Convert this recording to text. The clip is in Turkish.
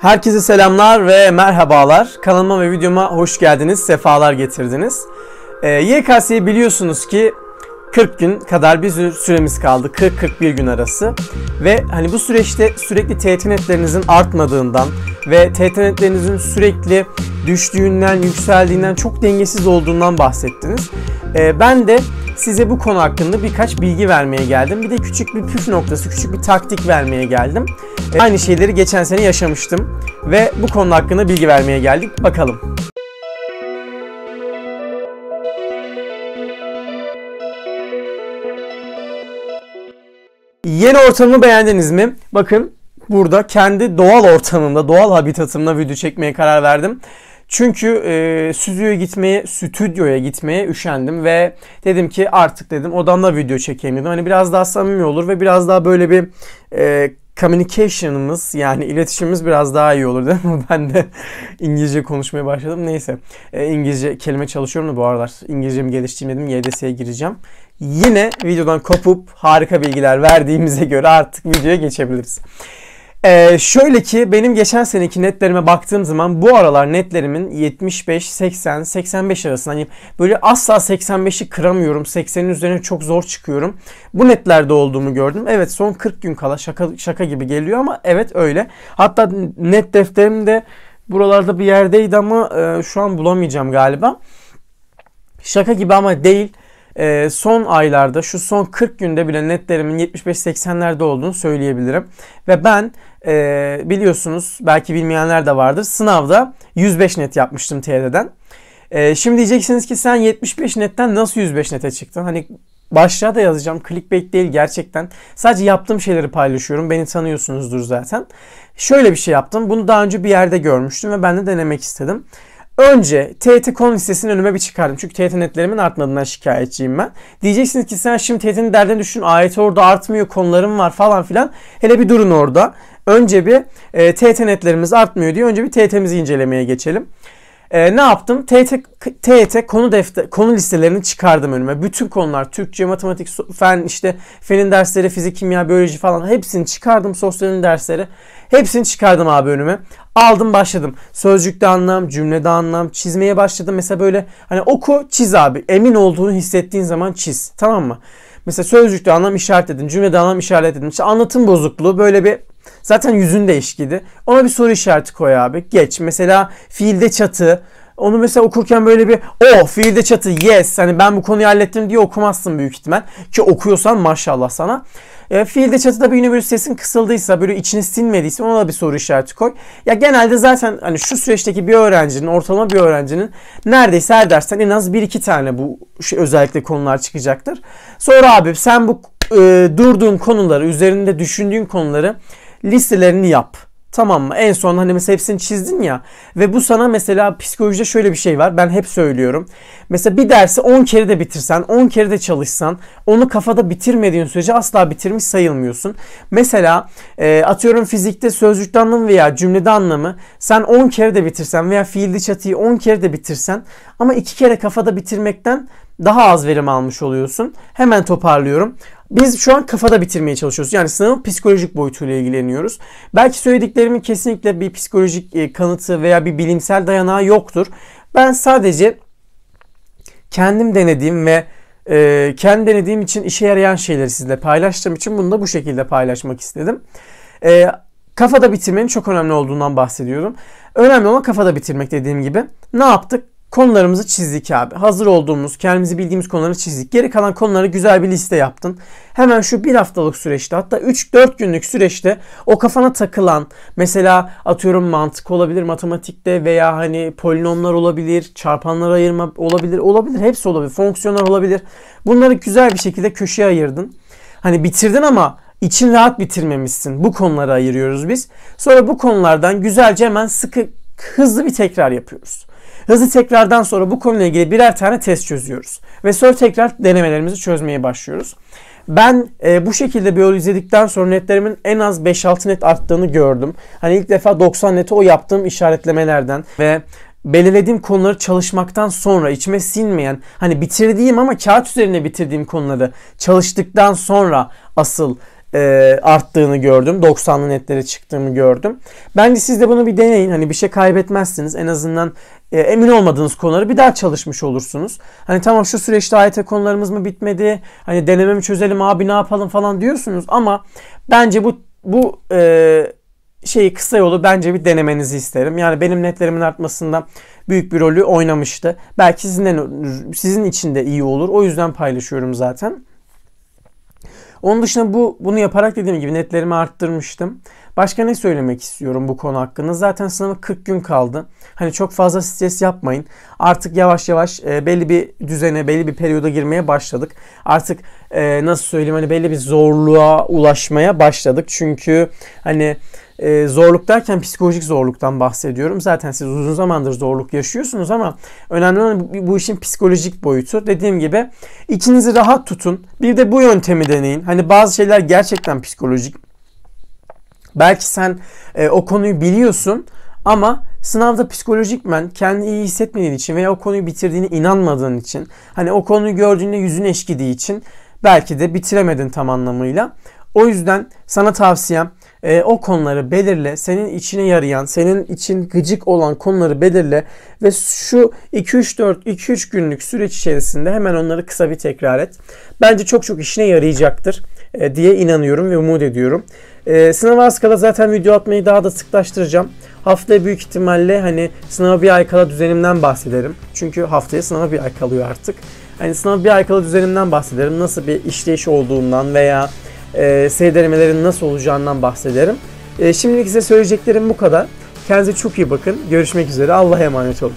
Herkese selamlar ve merhabalar. Kanalıma ve videoma hoş geldiniz, sefalar getirdiniz. E, ee, YKS'yi biliyorsunuz ki 40 gün kadar bir süremiz kaldı. 40-41 gün arası. Ve hani bu süreçte sürekli TYT artmadığından ve TYT sürekli düştüğünden, yükseldiğinden, çok dengesiz olduğundan bahsettiniz. E, ben de size bu konu hakkında birkaç bilgi vermeye geldim. Bir de küçük bir püf noktası, küçük bir taktik vermeye geldim. E, aynı şeyleri geçen sene yaşamıştım ve bu konu hakkında bilgi vermeye geldik. Bakalım. Yeni ortamı beğendiniz mi? Bakın burada kendi doğal ortamımda, doğal habitatımda video çekmeye karar verdim. Çünkü e, stüdyoya gitmeye, stüdyoya gitmeye üşendim ve dedim ki artık dedim odamda video çekeyim dedim. Hani biraz daha samimi olur ve biraz daha böyle bir e, communication'ımız yani iletişimimiz biraz daha iyi olur değil mi? Ben de İngilizce konuşmaya başladım. Neyse e, İngilizce kelime çalışıyorum da bu aralar. İngilizcemi geliştireyim dedim. YDS'ye gireceğim. Yine videodan kopup harika bilgiler verdiğimize göre artık videoya geçebiliriz. Ee, şöyle ki benim geçen seneki netlerime baktığım zaman bu aralar netlerimin 75, 80, 85 arasında. Hani böyle asla 85'i kıramıyorum. 80'in üzerine çok zor çıkıyorum. Bu netlerde olduğumu gördüm. Evet son 40 gün kala şaka, şaka gibi geliyor ama evet öyle. Hatta net defterim de buralarda bir yerdeydi ama e, şu an bulamayacağım galiba. Şaka gibi ama değil e, son aylarda şu son 40 günde bile netlerimin 75-80'lerde olduğunu söyleyebilirim. Ve ben e, biliyorsunuz belki bilmeyenler de vardır sınavda 105 net yapmıştım TL'den. E, ee, şimdi diyeceksiniz ki sen 75 netten nasıl 105 nete çıktın? Hani başlığa da yazacağım. Clickbait değil gerçekten. Sadece yaptığım şeyleri paylaşıyorum. Beni tanıyorsunuzdur zaten. Şöyle bir şey yaptım. Bunu daha önce bir yerde görmüştüm ve ben de denemek istedim. Önce TT.com listesini önüme bir çıkardım. Çünkü TT netlerimin artmadığından şikayetçiyim ben. Diyeceksiniz ki sen şimdi TT'nin derdini düşün. ayet orada artmıyor, konularım var falan filan. Hele bir durun orada. Önce bir e, TT netlerimiz artmıyor diye önce bir TT'mizi incelemeye geçelim. E, ne yaptım? TT, TT konu defter, konu listelerini çıkardım önüme. Bütün konular Türkçe, matematik, fen işte fenin dersleri, fizik, kimya, biyoloji falan hepsini çıkardım. Sosyalin dersleri hepsini çıkardım abi önüme. Aldım başladım. Sözcükte anlam, cümlede anlam. Çizmeye başladım. Mesela böyle hani oku çiz abi. Emin olduğunu hissettiğin zaman çiz. Tamam mı? Mesela sözcükte anlam işaret Cümlede anlam işaret İşte anlatım bozukluğu böyle bir zaten yüzün değişikliği. Ona bir soru işareti koy abi. Geç. Mesela fiilde çatı. Onu mesela okurken böyle bir oh fiilde çatı yes hani ben bu konuyu hallettim diye okumazsın büyük ihtimal. Ki okuyorsan maşallah sana. E, fiilde çatıda bir ünlü sesin kısıldıysa böyle içine sinmediyse ona da bir soru işareti koy. Ya genelde zaten hani şu süreçteki bir öğrencinin ortalama bir öğrencinin neredeyse her dersten en az bir iki tane bu şey, özellikle konular çıkacaktır. Sonra abi sen bu e, durduğun konuları üzerinde düşündüğün konuları listelerini yap. Tamam mı? En son hani mesela hepsini çizdin ya. Ve bu sana mesela psikolojide şöyle bir şey var. Ben hep söylüyorum. Mesela bir dersi 10 kere de bitirsen, 10 kere de çalışsan, onu kafada bitirmediğin sürece asla bitirmiş sayılmıyorsun. Mesela e, atıyorum fizikte sözcükte anlamı veya cümlede anlamı sen 10 kere de bitirsen veya fiilde çatıyı 10 kere de bitirsen ama 2 kere kafada bitirmekten daha az verim almış oluyorsun. Hemen toparlıyorum. Biz şu an kafada bitirmeye çalışıyoruz. Yani sınavın psikolojik boyutuyla ilgileniyoruz. Belki söylediklerimin kesinlikle bir psikolojik e, kanıtı veya bir bilimsel dayanağı yoktur. Ben sadece kendim denediğim ve e, kendi denediğim için işe yarayan şeyleri sizle paylaştığım için bunu da bu şekilde paylaşmak istedim. E, kafada bitirmenin çok önemli olduğundan bahsediyorum. Önemli olan kafada bitirmek dediğim gibi. Ne yaptık? konularımızı çizdik abi. Hazır olduğumuz, kendimizi bildiğimiz konuları çizdik. Geri kalan konuları güzel bir liste yaptın. Hemen şu bir haftalık süreçte hatta 3-4 günlük süreçte o kafana takılan mesela atıyorum mantık olabilir matematikte veya hani polinomlar olabilir, çarpanlar ayırma olabilir, olabilir hepsi olabilir, fonksiyonlar olabilir. Bunları güzel bir şekilde köşeye ayırdın. Hani bitirdin ama için rahat bitirmemişsin. Bu konuları ayırıyoruz biz. Sonra bu konulardan güzelce hemen sıkı hızlı bir tekrar yapıyoruz. Hızlı tekrardan sonra bu konuyla ilgili birer tane test çözüyoruz. Ve sonra tekrar denemelerimizi çözmeye başlıyoruz. Ben e, bu şekilde biyoloji izledikten sonra netlerimin en az 5-6 net arttığını gördüm. Hani ilk defa 90 neti o yaptığım işaretlemelerden ve belirlediğim konuları çalışmaktan sonra içime sinmeyen hani bitirdiğim ama kağıt üzerine bitirdiğim konuları çalıştıktan sonra asıl e, arttığını gördüm. 90'lı netlere çıktığımı gördüm. Bence siz de bunu bir deneyin. Hani bir şey kaybetmezsiniz. En azından e, emin olmadığınız konuları bir daha çalışmış olursunuz. Hani tamam şu süreçte AYT konularımız mı bitmedi? Hani denememi çözelim abi ne yapalım falan diyorsunuz ama bence bu bu e, şeyi kısa yolu bence bir denemenizi isterim. Yani benim netlerimin artmasında büyük bir rolü oynamıştı. Belki sizin sizin için de iyi olur. O yüzden paylaşıyorum zaten. Onun dışında bu bunu yaparak dediğim gibi netlerimi arttırmıştım. Başka ne söylemek istiyorum bu konu hakkında? Zaten sınava 40 gün kaldı. Hani çok fazla stres yapmayın. Artık yavaş yavaş e, belli bir düzene, belli bir periyoda girmeye başladık. Artık e, nasıl söyleyeyim hani belli bir zorluğa ulaşmaya başladık. Çünkü hani ee, zorluk derken psikolojik zorluktan bahsediyorum. Zaten siz uzun zamandır zorluk yaşıyorsunuz ama önemli olan bu, bu işin psikolojik boyutu. Dediğim gibi içinizi rahat tutun. Bir de bu yöntemi deneyin. Hani bazı şeyler gerçekten psikolojik. Belki sen e, o konuyu biliyorsun ama sınavda psikolojikmen kendini iyi hissetmediğin için veya o konuyu bitirdiğine inanmadığın için hani o konuyu gördüğünde yüzün eşkidiği için belki de bitiremedin tam anlamıyla. O yüzden sana tavsiyem e, o konuları belirle. Senin içine yarayan, senin için gıcık olan konuları belirle ve şu 2-3-4 2-3 günlük süreç içerisinde hemen onları kısa bir tekrar et. Bence çok çok işine yarayacaktır e, diye inanıyorum ve umut ediyorum. E, sınav az kala zaten video atmayı daha da sıklaştıracağım. Haftaya büyük ihtimalle hani sınava bir ay kala düzenimden bahsederim. Çünkü haftaya sınava bir ay kalıyor artık. Hani sınav bir ay kala düzenimden bahsederim. Nasıl bir işleyiş olduğundan veya e, ee, seyirlemelerin nasıl olacağından bahsederim. E, şimdilik size söyleyeceklerim bu kadar. Kendinize çok iyi bakın. Görüşmek üzere. Allah'a emanet olun.